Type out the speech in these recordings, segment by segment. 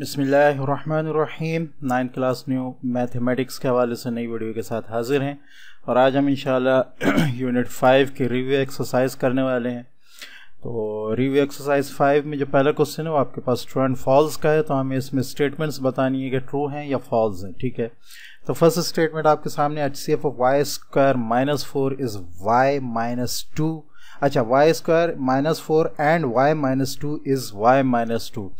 बसमीम nine class new mathematics के हवाले से नई वीडियो के साथ हाज़िर हैं और आज हम इंशाल्लाह यूनिट फ़ाइव के रिव्यू एक्सरसाइज करने वाले हैं तो रिव्यू एक्सरसाइज फाइव में जो पहला क्वेश्चन है वो आपके पास ट्रू एंड फॉल्स का है तो हमें इसमें स्टेटमेंट्स बतानी है कि ट्रू हैं या फॉल्स हैं ठीक है तो फर्स्ट स्टेटमेंट आपके सामने H C F of y square minus four is y minus two अच्छा y square minus four and y minus two is y minus two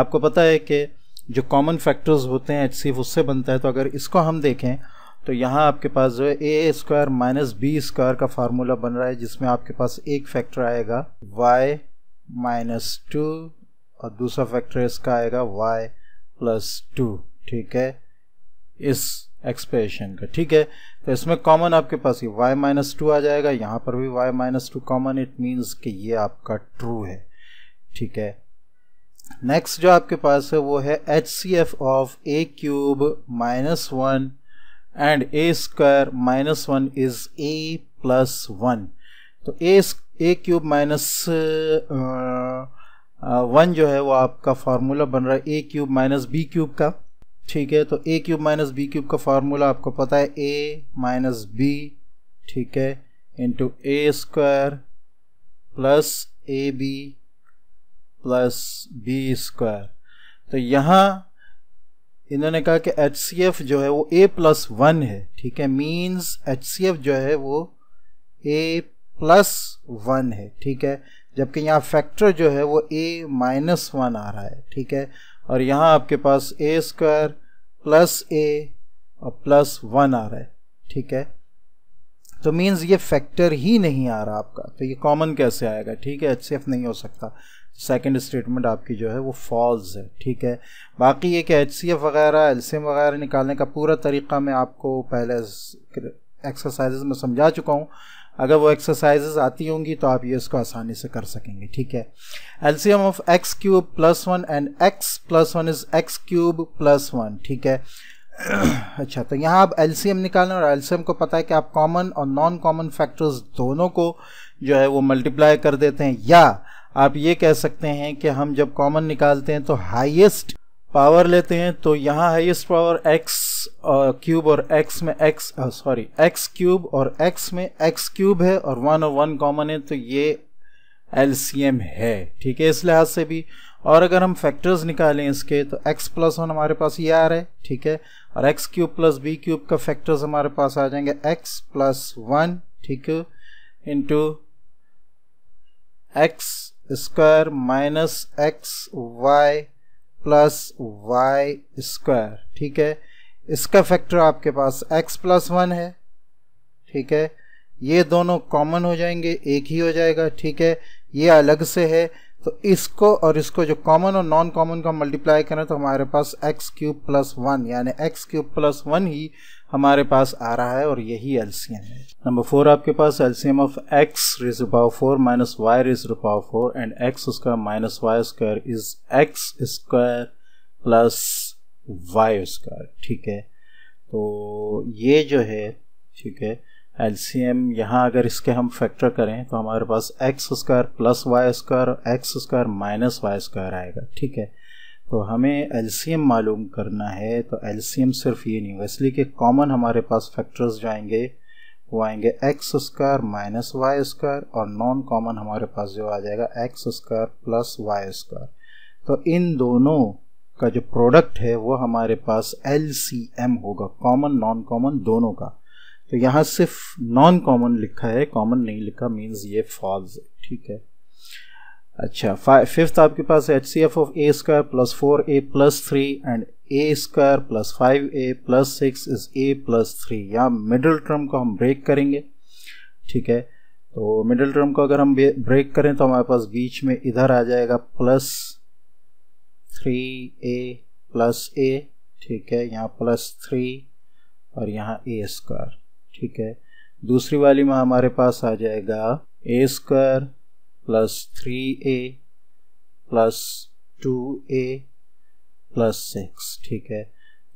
आपको पता है कि जो कॉमन फैक्टर्स होते हैं एच सी उससे बनता है तो अगर इसको हम देखें तो यहाँ आपके पास जो है a square minus b square का फार्मूला बन रहा है जिसमें आपके पास एक फैक्टर आएगा वाई माइनस टू और दूसरा फैक्टर इसका आएगा वाई प्लस टू ठीक है इस एक्सप्रेशन का ठीक है तो इसमें कॉमन आपके पास ये वाई माइनस टू आ जाएगा यहाँ पर भी y minus two common it means कि ये आपका ट्रू है ठीक है नेक्स्ट जो आपके पास है वो है H C F of a cube minus one and a square minus one is a plus one तो a a cube minus one जो है वो आपका फार्मूला बन रहा है a cube minus b cube का ठीक है तो a cube minus b cube का फार्मूला आपको पता है ए माइनस बी ठीक है into a square plus a b plus b square तो यहाँ इन्होंने कहा कि एच सी एफ जो है वो ए प्लस वन है ठीक है मीन्स एच सी एफ जो है वो ए प्लस वन है ठीक है जबकि यहाँ फैक्टर जो है वो ए माइनस वन आ रहा है ठीक है और यहाँ आपके पास ए स्क्वायर प्लस ए और प्लस वन आ रहा है ठीक है तो मीन्स ये फैक्टर ही नहीं आ रहा आपका तो ये कॉमन कैसे आएगा ठीक है एच सी एफ नहीं हो सकता सेकंड स्टेटमेंट आपकी जो है वो फॉल्स है ठीक है बाकी ये कि एच वगैरह एल वगैरह निकालने का पूरा तरीका मैं आपको पहले एक्सरसाइजेज में समझा चुका हूँ अगर वो एक्सरसाइजेज आती होंगी तो आप ये इसको आसानी से कर सकेंगे ठीक है LCM of x cube plus one and x plus one is x cube plus one ठीक है अच्छा तो यहाँ आप एलसीएम निकालें और एलसीएम को पता है कि आप कॉमन और नॉन कॉमन फैक्टर्स दोनों को जो है वो मल्टीप्लाई कर देते हैं या आप ये कह सकते हैं कि हम जब कॉमन निकालते हैं तो हाईएस्ट पावर लेते हैं तो यहाँ हाईएस्ट पावर एक्स क्यूब और एक्स में एक्स सॉरी एक्स क्यूब और एक्स में एक्स क्यूब है और वन और वन कॉमन है तो ये एलसीएम है ठीक है इस लिहाज से भी और अगर हम फैक्टर्स निकालें इसके तो x प्लस वन हमारे पास ये आ रहा है ठीक है और x cube plus b cube का फैक्टर्स हमारे पास आ जाएंगे x प्लस वन ठीक है into x square minus x y plus y square ठीक है इसका फैक्टर आपके पास x प्लस वन है ठीक है ये दोनों कॉमन हो जाएंगे एक ही हो जाएगा ठीक है ये अलग से है तो इसको और इसको जो कॉमन और नॉन कॉमन का मल्टीप्लाई करें तो हमारे पास एक्स क्यूब प्लस वन यानी एक्स क्यूब प्लस वन ही हमारे पास आ रहा है और यही एल्सियम है नंबर फोर आपके पास LCM of x raise power four minus y raise power four and x square minus y square is x square plus y square ठीक है तो ये जो है ठीक है एलसीएम यहाँ अगर इसके हम फैक्टर करें तो हमारे पास x square plus y square x square minus y square आएगा ठीक है तो हमें एलसीएम मालूम करना है तो एलसीएम सिर्फ ये नहीं इसलिए कि कॉमन हमारे पास फैक्टर्स जो आएंगे वो आएंगे x square minus y square और नॉन कॉमन हमारे पास जो आ जाएगा x square plus y square तो इन दोनों का जो प्रोडक्ट है वो हमारे पास एल सी एम होगा कॉमन नॉन कॉमन दोनों का तो यहाँ सिर्फ नॉन कॉमन लिखा है कॉमन नहीं लिखा मीन्स ये फॉल्स ठीक है अच्छा फिफ्थ आपके पास H C F of a square plus four a plus three and a square plus five a plus six is a plus three यहाँ मिडिल टर्म को हम ब्रेक करेंगे ठीक है तो मिडिल टर्म को अगर हम ब्रेक करें तो हमारे पास बीच में इधर आ जाएगा plus three a plus a ठीक है यहाँ प्लस थ्री और यहाँ ए स्क्वायर ठीक है दूसरी वाली में हमारे पास आ जाएगा a square plus three a plus two a plus six ठीक है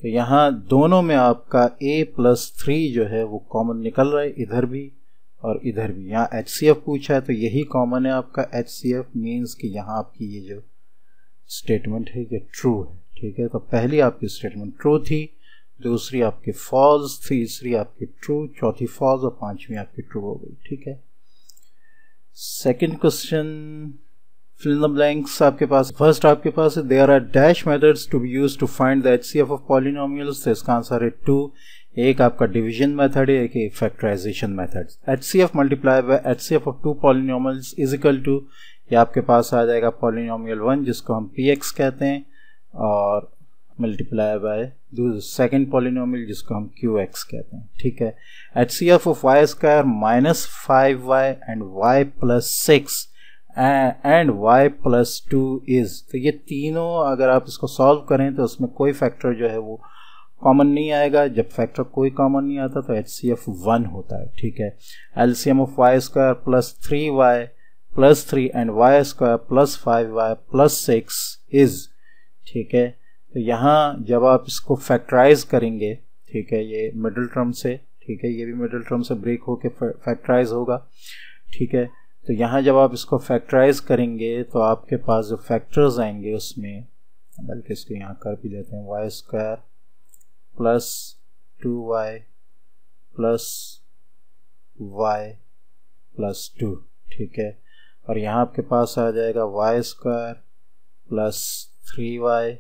तो यहाँ दोनों में आपका ए प्लस थ्री जो है वो कॉमन निकल रहा है इधर भी और इधर भी यहाँ एच सी एफ पूछा है तो यही कॉमन है आपका एच सी एफ मीन्स कि यहाँ आपकी ये जो स्टेटमेंट है ये ट्रू है ठीक है तो पहली आपकी स्टेटमेंट ट्रू थी दूसरी आपकी फॉल्स तीसरी आपकी ट्रू चौथी फॉल्स और पांचवी आपकी ट्रू हो गई ठीक है second question fill in the आपके पास फर्स्ट आपके पास है there are dash methods to be use to find the H C F of polynomials तो इसका आंसर है टू एक आपका डिवीजन मेथड है एक factorisation method H C F multiply by H C F of two polynomials is equal to ये आपके पास आ जाएगा पॉलिनोमियल वन जिसको हम पी एक्स कहते हैं और मल्टीप्लाई बाय सेकेंड पॉलिनोमियल जिसको हम क्यू एक्स कहते हैं ठीक है H C F of y square minus five y and y plus six and y plus two is तो ये तीनों अगर आप इसको सॉल्व करें तो उसमें कोई फैक्टर जो है वो कॉमन नहीं आएगा जब फैक्टर कोई कॉमन नहीं आता तो एच सी एफ वन होता है ठीक है L C M of y square plus three y plus three and y square plus five y plus six is ठीक है तो यहाँ जब आप इसको फैक्टराइज करेंगे ठीक है ये मिडिल टर्म से ठीक है ये भी मिडिल टर्म से ब्रेक होके फैक्टराइज होगा ठीक है तो यहाँ जब आप इसको फैक्टराइज करेंगे तो आपके पास जो फैक्टर्स आएंगे उसमें बल्कि इसको यहाँ कर भी देते हैं y square plus two y plus y plus two ठीक है और यहाँ आपके पास आ जाएगा y square plus three y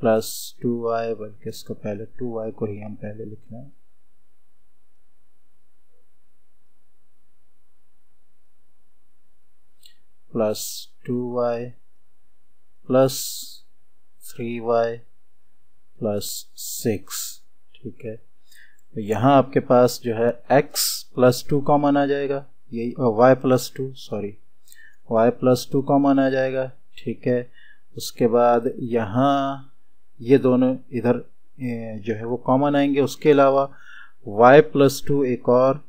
plus two y बल्कि इसको पहले टू वाई को ही हम पहले लिख लें plus two y plus three y plus six ठीक है तो यहाँ आपके पास जो है x प्लस टू कॉमन आ जाएगा यही y y plus two sorry y plus two common आ जाएगा ठीक है उसके बाद यहाँ ये दोनों इधर जो है वो कॉमन आएंगे उसके अलावा y प्लस टू एक और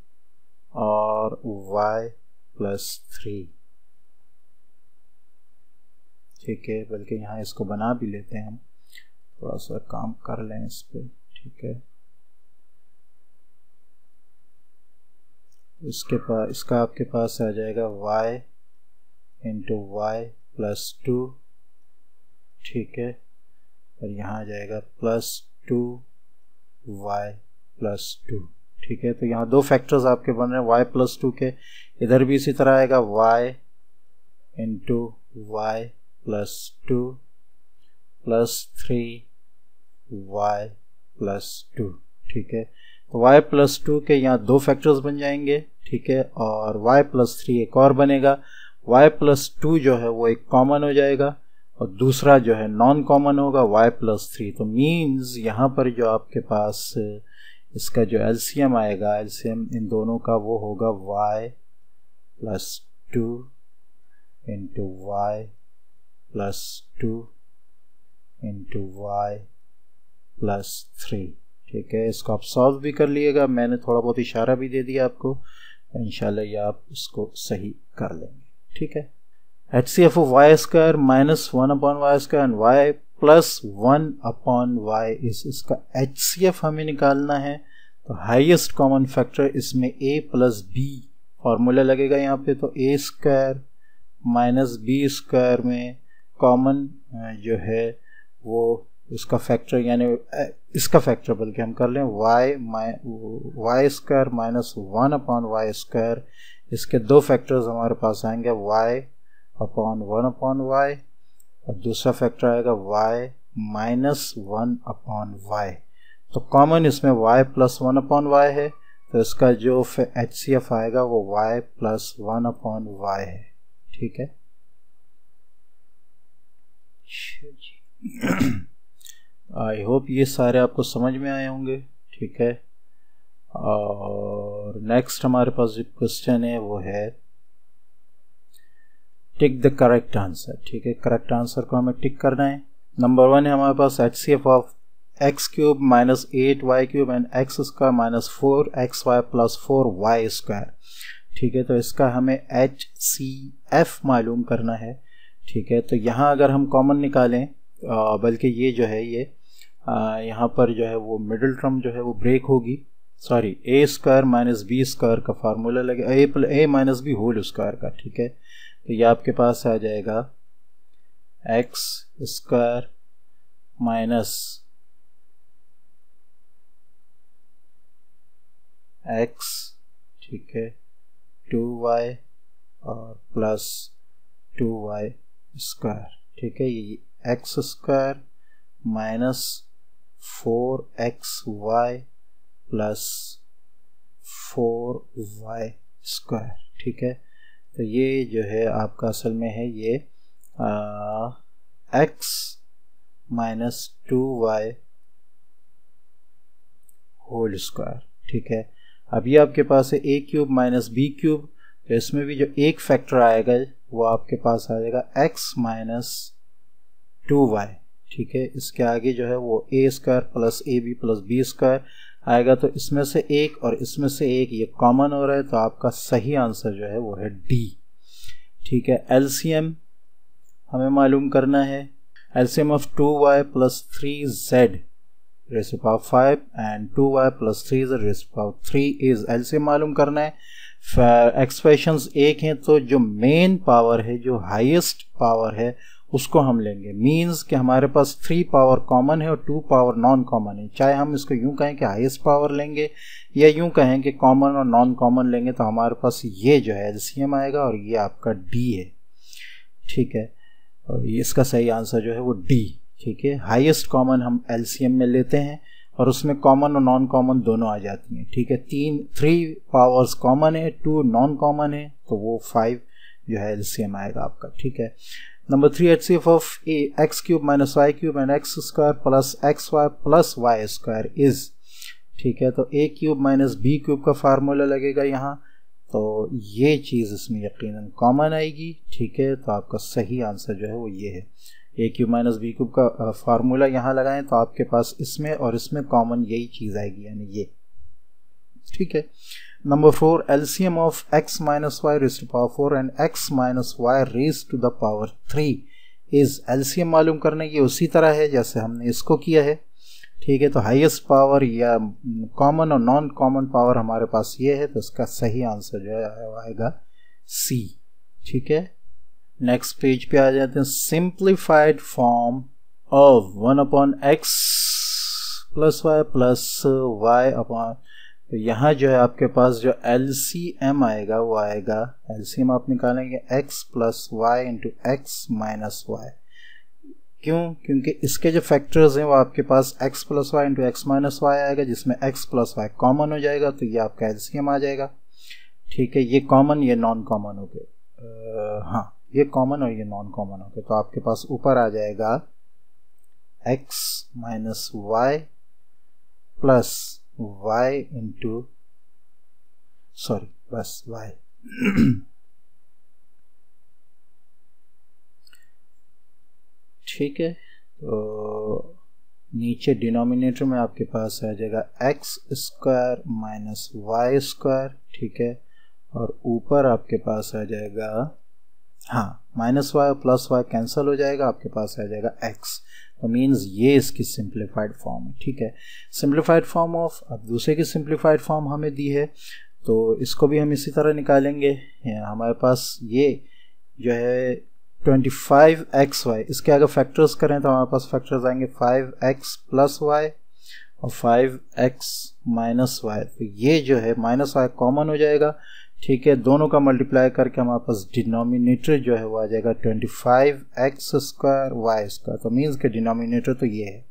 और y प्लस थ्री ठीक है बल्कि यहाँ इसको बना भी लेते हैं हम थोड़ा सा काम कर लें इस पर ठीक है इसके पास इसका आपके पास आ जाएगा y into y plus two ठीक है और यहाँ आ जाएगा plus two y plus two ठीक है तो यहाँ दो फैक्टर्स आपके बन रहे हैं वाई प्लस टू के इधर भी इसी तरह आएगा y into y plus two plus three y plus two ठीक है तो y प्लस टू के यहाँ दो फैक्टर्स बन जाएंगे ठीक है और y प्लस थ्री एक और बनेगा y प्लस टू जो है वो एक कॉमन हो जाएगा और दूसरा जो है नॉन कॉमन होगा y प्लस थ्री तो मीन्स यहाँ पर जो आपके पास इसका जो एल्सीयम आएगा एल्सीयम इन दोनों का वो होगा y plus two into y plus two into y plus three ठीक है इसको आप सॉल्व भी कर लिएगा मैंने थोड़ा बहुत इशारा भी दे दिया आपको इन ये आप इसको सही कर लेंगे ठीक है H C F of y square minus one upon y square and y plus one upon y इस इसका एच सी एफ हमें निकालना है तो हाईएस्ट कॉमन फैक्टर इसमें ए प्लस बी फार्मूला लगेगा यहाँ पे तो a square minus b square में कॉमन जो है वो इसका फैक्टर यानी इसका फैक्टर बल्कि हम कर लें y my y square minus one upon y square इसके दो फैक्टर्स हमारे पास आएंगे y upon one upon y और दूसरा फैक्टर आएगा y minus one upon y तो कॉमन इसमें y plus one upon y है तो इसका जो एच सी एफ आएगा वो y plus one upon y है ठीक है आई होप ये सारे आपको समझ में आए होंगे ठीक है और नेक्स्ट हमारे पास जो क्वेश्चन है वो है टिक द करेक्ट आंसर ठीक है करेक्ट आंसर को हमें टिक करना है नंबर वन है हमारे पास H C F of x cube minus eight y cube and x square minus four x y plus four y square ठीक है तो इसका हमें एच सी एफ मालूम करना है ठीक है तो यहाँ अगर हम कॉमन निकालें बल्कि ये जो है ये यहाँ पर जो है वो मिडिल टर्म जो है वो ब्रेक होगी sorry a square minus b square का फार्मूला लगे a plus a minus b whole square का ठीक है तो ये आपके पास आ जाएगा एक्स स्क्वायर माइनस एक्स ठीक है टू वाई और प्लस टू वाई स्क्वायर ठीक है ये x square minus four x y plus four y square ठीक है तो ये जो है आपका असल में है ये x minus two y whole square ठीक है अभी आपके पास है a cube minus b cube तो इसमें भी जो एक फैक्टर आएगा वो आपके पास आ जाएगा एक्स माइनस टू वाई ठीक है इसके आगे जो है वो a square plus a b plus b square आएगा तो इसमें से एक और इसमें से एक ये कॉमन हो रहा है तो आपका सही आंसर जो है वो है डी ठीक है एलसीएम हमें मालूम करना है LCM of two y plus three z raise five and two y plus three z raise three is LCM मालूम करना है एक्सप्रेशन एक हैं तो जो मेन पावर है जो हाइएस्ट पावर है उसको हम लेंगे मीन्स कि हमारे पास थ्री पावर कॉमन है और टू पावर नॉन कॉमन है चाहे हम इसको यूं कहें कि हाईएस्ट पावर लेंगे या यूं कहें कि कॉमन और नॉन कॉमन लेंगे तो हमारे पास ये जो है एलसीएम आएगा और ये आपका डी है ठीक है और इसका सही आंसर जो है वो डी ठीक है हाईएस्ट कॉमन हम एलसीएम में लेते हैं और उसमें कॉमन और नॉन कॉमन दोनों आ जाती हैं ठीक है तीन थ्री पावर्स कॉमन है टू नॉन कॉमन है तो वो फाइव जो है एलसीएम आएगा आपका ठीक है Number 3 HCF of a x cube minus y cube and x square plus xy plus y square is ठीक है तो a cube minus b cube का फार्मूला लगेगा यहाँ तो ये चीज़ इसमें यकीनन कॉमन आएगी ठीक है तो आपका सही आंसर जो है वो ये है a cube minus b cube का फार्मूला यहाँ लगाएं तो आपके पास इसमें और इसमें कॉमन यही चीज़ आएगी यानी ये ठीक है Number 4 LCM of x minus y raised to power 4 and x minus y raised to the power 3 is LCM मालूम करने की उसी तरह है जैसे हमने इसको किया है ठीक है तो highest power या common और non-common power हमारे पास ये है तो इसका सही आंसर जो है आएगा C ठीक है next page पे आ जाते हैं simplified form of 1 upon x plus y plus y upon तो यहाँ जो है आपके पास जो एल सी एम आएगा वो आएगा एल सी एम आप निकालेंगे x plus y into x minus y क्यों क्योंकि इसके जो फैक्टर्स हैं वो आपके पास x plus y into x minus y आएगा जिसमें x प्लस वाई कॉमन हो जाएगा तो ये आपका एल आ जाएगा ठीक है ये कॉमन ये नॉन कॉमन हो गए हाँ ये कॉमन और ये नॉन कॉमन हो गए तो आपके पास ऊपर आ जाएगा x minus y plus y into sorry बस वाई ठीक है तो नीचे डिनोमिनेटर में आपके पास आ जाएगा x square minus y square ठीक है और ऊपर आपके पास आ जाएगा हाँ minus y plus y cancel हो जाएगा आपके पास आ जाएगा एक्स तो मीन्स ये इसकी सिंप्लीफाइड फॉर्म है ठीक है सिंप्लीफाइड फॉर्म ऑफ अब दूसरे की सिंप्लीफाइड फॉर्म हमें दी है तो इसको भी हम इसी तरह निकालेंगे हमारे पास ये जो है ट्वेंटी फाइव एक्स वाई इसके अगर फैक्टर्स करें तो हमारे पास फैक्टर्स आएंगे फाइव एक्स प्लस वाई और फाइव एक्स माइनस वाई तो ये जो है माइनस वाई कॉमन हो जाएगा ठीक है दोनों का मल्टीप्लाई करके हमारे पास डिनोमिनेटर जो है वो आ जाएगा twenty five x square y square तो मीन्स के डिनोमिनेटर तो ये है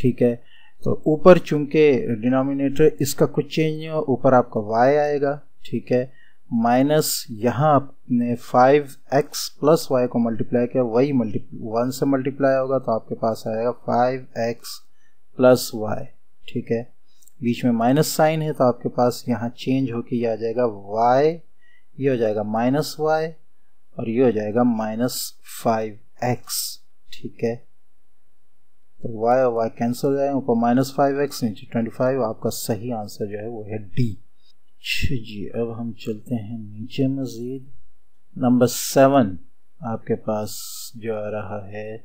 ठीक है तो ऊपर चूंकि डिनोमिनेटर इसका कुछ चेंज नहीं हो ऊपर आपका वाई आएगा ठीक है माइनस यहाँ आपने फाइव एक्स प्लस वाई को मल्टीप्लाई किया वही मल्टी वन से मल्टीप्लाई होगा तो आपके पास आएगा फाइव एक्स प्लस वाई ठीक है बीच में माइनस साइन है तो आपके पास यहाँ चेंज होके ये आ जाएगा वाई ये हो जाएगा माइनस वाई और ये हो जाएगा माइनस फाइव एक्स ठीक है तो वाई और वाई कैंसिल हो जाएगा ऊपर माइनस फाइव एक्स नीचे ट्वेंटी फाइव आपका सही आंसर जो है वो है डी अच्छा जी अब हम चलते हैं नीचे मज़ीद नंबर सेवन आपके पास जो आ रहा है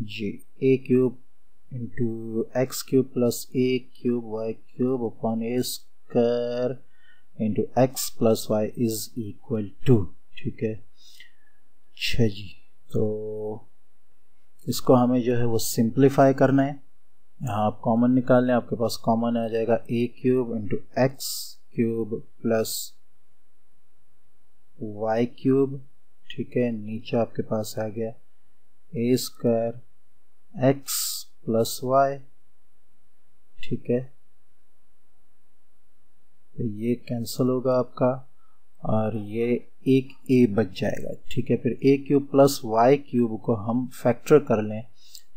जी a cube into x cube plus a cube y cube upon a square into x plus y is equal to ठीक है अच्छा जी तो इसको हमें जो है वो सिंप्लीफाई करना है यहाँ आप कॉमन निकाल लें आपके पास कॉमन आ जाएगा a cube into x cube plus y cube ठीक है नीचे आपके पास आ गया a square x plus y ठीक है तो ये कैंसिल होगा आपका और ये एक ए बच जाएगा ठीक है फिर a cube plus y cube को हम फैक्टर कर लें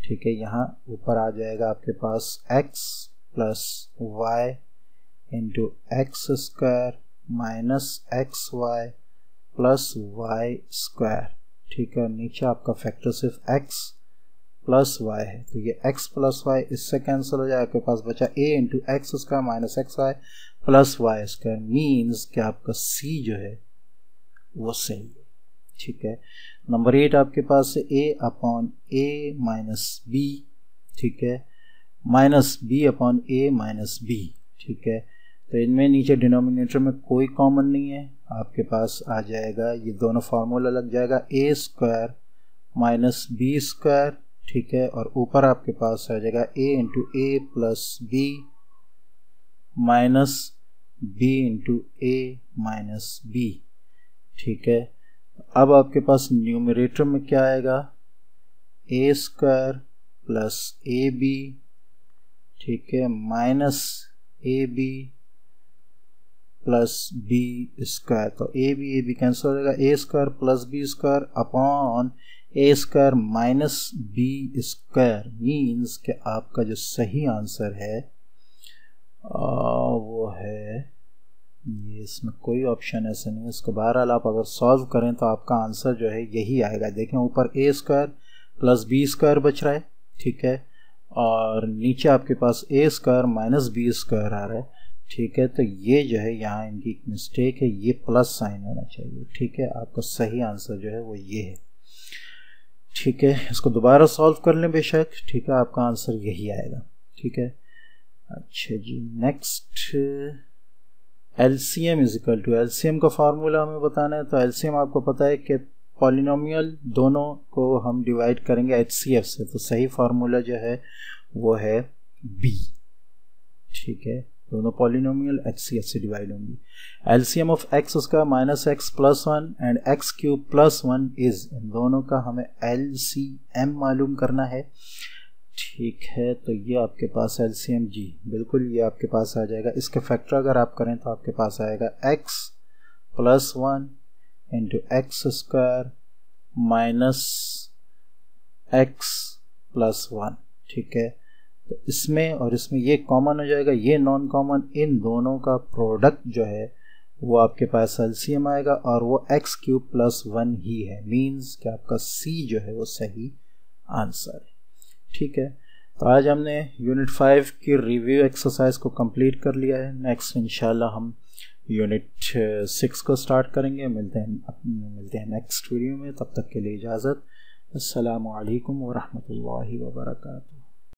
ठीक है यहाँ ऊपर आ जाएगा आपके पास x plus y into x square minus x y plus y square ठीक है नीचे आपका फैक्टर सिर्फ एक्स प्लस वाई है तो ये एक्स प्लस वाई इससे कैंसिल हो जाए आपके पास बचा a into x square minus x y plus y square means कि आपका सी जो है वो सही है ठीक है नंबर एट आपके पास है a upon a minus b ठीक है minus b upon a minus b ठीक है तो इनमें नीचे डिनोमिनेटर में कोई कॉमन नहीं है आपके पास आ जाएगा ये दोनों फार्मूला लग जाएगा a square minus b square ठीक है और ऊपर आपके पास आ जाएगा a into a plus b minus b into a minus b ठीक है अब आपके पास न्यूमिरेटर में क्या आएगा a square plus a b ठीक है minus a b plus b square तो a b a b cancel हो जाएगा a square plus b square upon a square minus b square means के आपका जो सही आंसर है आ, वो है ये इसमें कोई ऑप्शन ऐसा नहीं है इसको बहरहाल आप अगर सॉल्व करें तो आपका आंसर जो है यही आएगा देखें ऊपर a square plus b square बच रहा है ठीक है और नीचे आपके पास a square minus b square आ रहा है ठीक है तो ये जो है यहाँ इनकी मिस्टेक है ये प्लस साइन होना चाहिए ठीक है आपका सही आंसर जो है वो ये है ठीक है इसको दोबारा सॉल्व कर लें बेशक ठीक है आपका आंसर यही आएगा ठीक है अच्छा जी next L C M is equal to L C M का फार्मूला हमें बताना है तो एल सी एम आपको पता है कि पॉलिनोमियल दोनों को हम डिवाइड करेंगे एच सी एफ से तो सही फार्मूला जो है वो है बी ठीक है दोनों पॉलिनोमियल एच सी एच से डिवाइड होंगी एलसीएम ऑफ एक्स उसका minus x plus one and x cube plus one is इन दोनों का हमें एल सी एम मालूम करना है ठीक है तो ये आपके पास एल सी एम जी बिल्कुल ये आपके पास आ जाएगा इसके फैक्टर अगर आप करें तो आपके पास आएगा x plus one into x square minus x plus one ठीक है तो इसमें और इसमें ये कॉमन हो जाएगा ये नॉन कॉमन इन दोनों का प्रोडक्ट जो है वो आपके पास एलसीएम आएगा और वो एक्स क्यूब प्लस वन ही है मीन्स कि आपका सी जो है वो सही आंसर है ठीक है तो आज हमने यूनिट फाइव की रिव्यू एक्सरसाइज को कंप्लीट कर लिया है नेक्स्ट इनशाला हम यूनिट सिक्स uh, को स्टार्ट करेंगे मिलते हैं मिलते हैं नेक्स्ट वीडियो में तब तक के लिए इजाज़त असलकम वरहमल वर्का